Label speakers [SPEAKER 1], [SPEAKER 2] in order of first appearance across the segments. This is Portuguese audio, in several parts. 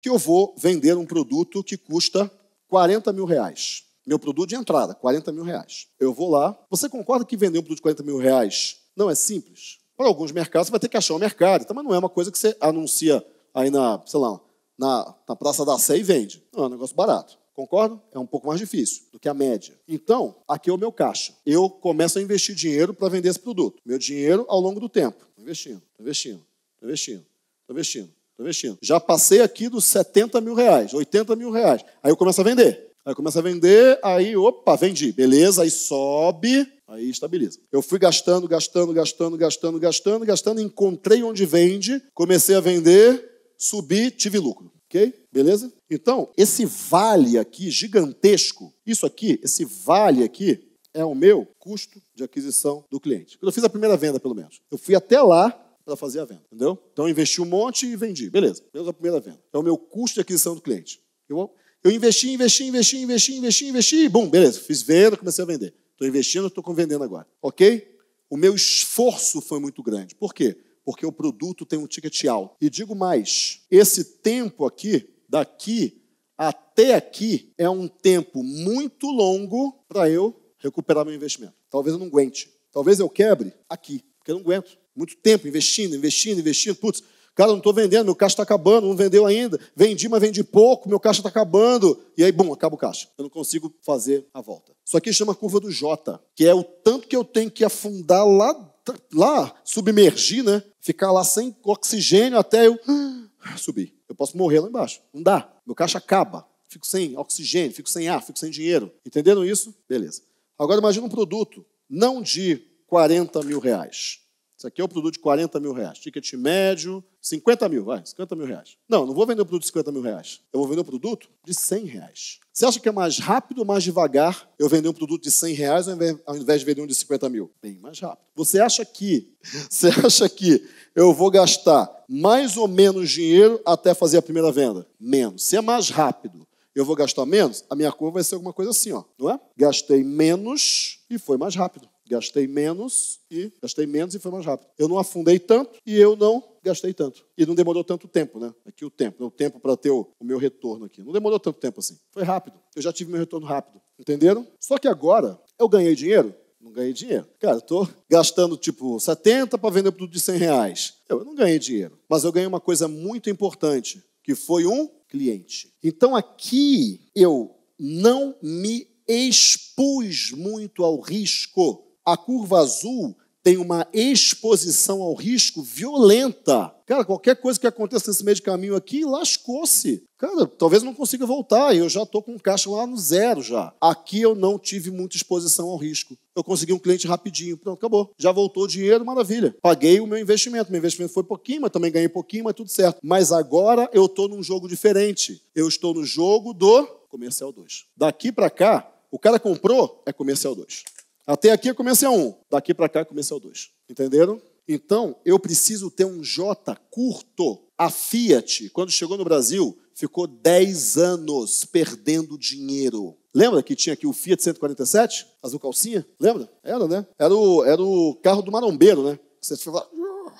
[SPEAKER 1] que eu vou vender um produto que custa 40 mil reais. Meu produto de entrada, 40 mil reais. Eu vou lá. Você concorda que vender um produto de 40 mil reais não é simples? Para alguns mercados, você vai ter que achar um mercado. Então, mas não é uma coisa que você anuncia aí na, sei lá, na, na Praça da Sé e vende. Não, é um negócio barato. Concordo? É um pouco mais difícil do que a média. Então, aqui é o meu caixa. Eu começo a investir dinheiro para vender esse produto. Meu dinheiro ao longo do tempo. Estou investindo, estou investindo, estou investindo, estou investindo. Estou investindo. Já passei aqui dos 70 mil reais, 80 mil reais. Aí eu começo a vender. Aí começa a vender, aí, opa, vendi. Beleza, aí sobe, aí estabiliza. Eu fui gastando, gastando, gastando, gastando, gastando, gastando, encontrei onde vende, comecei a vender, subi, tive lucro. Ok? Beleza? Então, esse vale aqui gigantesco, isso aqui, esse vale aqui, é o meu custo de aquisição do cliente. Quando eu fiz a primeira venda, pelo menos. Eu fui até lá, para fazer a venda, entendeu? Então investi um monte e vendi, beleza, beleza a primeira venda. É o meu custo de aquisição do cliente. Eu, eu investi, investi, investi, investi, investi, investi, Bom, beleza, fiz venda, comecei a vender. Estou investindo, estou vendendo agora, ok? O meu esforço foi muito grande. Por quê? Porque o produto tem um ticket alto. E digo mais, esse tempo aqui, daqui até aqui, é um tempo muito longo para eu recuperar meu investimento. Talvez eu não aguente. Talvez eu quebre aqui, porque eu não aguento. Muito tempo investindo, investindo, investindo. Putz, cara, não estou vendendo, meu caixa está acabando, não vendeu ainda. Vendi, mas vendi pouco, meu caixa está acabando. E aí, bom, acaba o caixa. Eu não consigo fazer a volta. Isso aqui chama curva do J, que é o tanto que eu tenho que afundar lá, lá submergir, né? Ficar lá sem oxigênio até eu ah, subir. Eu posso morrer lá embaixo. Não dá. Meu caixa acaba. Fico sem oxigênio, fico sem ar, fico sem dinheiro. Entenderam isso? Beleza. Agora imagine um produto não de 40 mil reais isso aqui é um produto de 40 mil reais. Ticket médio, 50 mil, vai, 50 mil reais. Não, não vou vender um produto de 50 mil reais. Eu vou vender um produto de 100 reais. Você acha que é mais rápido ou mais devagar eu vender um produto de 100 reais ao invés de vender um de 50 mil? Bem mais rápido. Você acha que, você acha que eu vou gastar mais ou menos dinheiro até fazer a primeira venda? Menos. Se é mais rápido eu vou gastar menos, a minha curva vai ser alguma coisa assim, ó, não é? Gastei menos e foi mais rápido. Gastei menos e gastei menos e foi mais rápido. Eu não afundei tanto e eu não gastei tanto. E não demorou tanto tempo, né? Aqui o tempo, né? o tempo para ter o, o, meu retorno aqui. Não demorou tanto tempo assim. Foi rápido. Eu já tive meu retorno rápido. Entenderam? Só que agora eu ganhei dinheiro? Não ganhei dinheiro. Cara, eu tô gastando tipo 70 para vender produto de 100 reais. Eu, eu não ganhei dinheiro. Mas eu ganhei uma coisa muito importante, que foi um cliente. Então aqui eu não me expus muito ao risco a curva azul tem uma exposição ao risco violenta. Cara, qualquer coisa que aconteça nesse meio de caminho aqui, lascou-se. Cara, talvez não consiga voltar. Eu já estou com caixa lá no zero já. Aqui eu não tive muita exposição ao risco. Eu consegui um cliente rapidinho. Pronto, acabou. Já voltou o dinheiro, maravilha. Paguei o meu investimento. Meu investimento foi pouquinho, mas também ganhei pouquinho, mas tudo certo. Mas agora eu estou num jogo diferente. Eu estou no jogo do Comercial 2. Daqui para cá, o cara comprou, é Comercial 2. Até aqui eu comecei a 1, daqui para cá eu comecei a 2. Entenderam? Então, eu preciso ter um J curto. A Fiat, quando chegou no Brasil, ficou 10 anos perdendo dinheiro. Lembra que tinha aqui o Fiat 147? Azul calcinha? Lembra? Era, né? Era o, era o carro do marombeiro, né? Você ficava... Ah,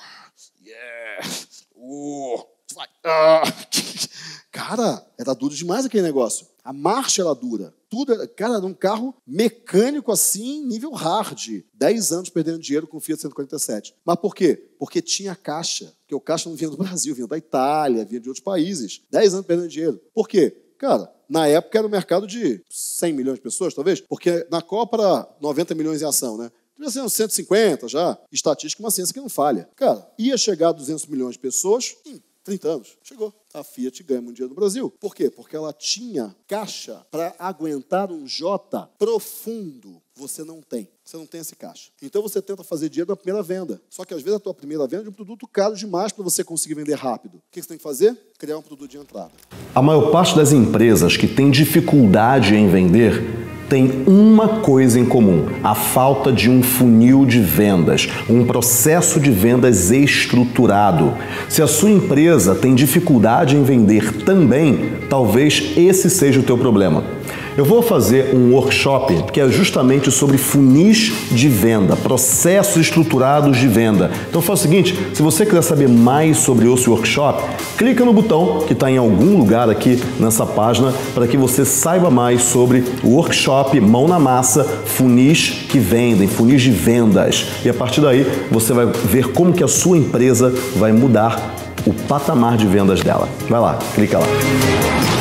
[SPEAKER 1] yeah! Uh, ah. Cara, era duro demais aquele negócio. A marcha era dura tudo, cara, num carro mecânico assim, nível hard. 10 anos perdendo dinheiro com o Fiat 147. Mas por quê? Porque tinha caixa. Porque o caixa não vinha do Brasil, vinha da Itália, vinha de outros países. 10 anos perdendo dinheiro. Por quê? Cara, na época era um mercado de 100 milhões de pessoas, talvez, porque na Copa era 90 milhões em ação, né? Devia ser uns 150 já. Estatística é uma ciência que não falha. Cara, ia chegar a 200 milhões de pessoas em 30 anos. Chegou. A Fiat ganha um dia no Brasil. Por quê? Porque ela tinha caixa para aguentar um J profundo. Você não tem. Você não tem esse caixa. Então você tenta fazer dinheiro na primeira venda. Só que às vezes a tua primeira venda é um produto caro demais para você conseguir vender rápido. O que você tem que fazer? Criar um produto de entrada. A maior parte das empresas que tem dificuldade em vender tem uma coisa em comum: a falta de um funil de vendas, um processo de vendas estruturado. Se a sua empresa tem dificuldade em vender também, talvez esse seja o teu problema. Eu vou fazer um workshop que é justamente sobre funis de venda, processos estruturados de venda. Então faz o seguinte, se você quiser saber mais sobre esse workshop, clica no botão que está em algum lugar aqui nessa página para que você saiba mais sobre o workshop Mão na Massa, funis que vendem, funis de vendas. E a partir daí você vai ver como que a sua empresa vai mudar o patamar de vendas dela. Vai lá, clica lá.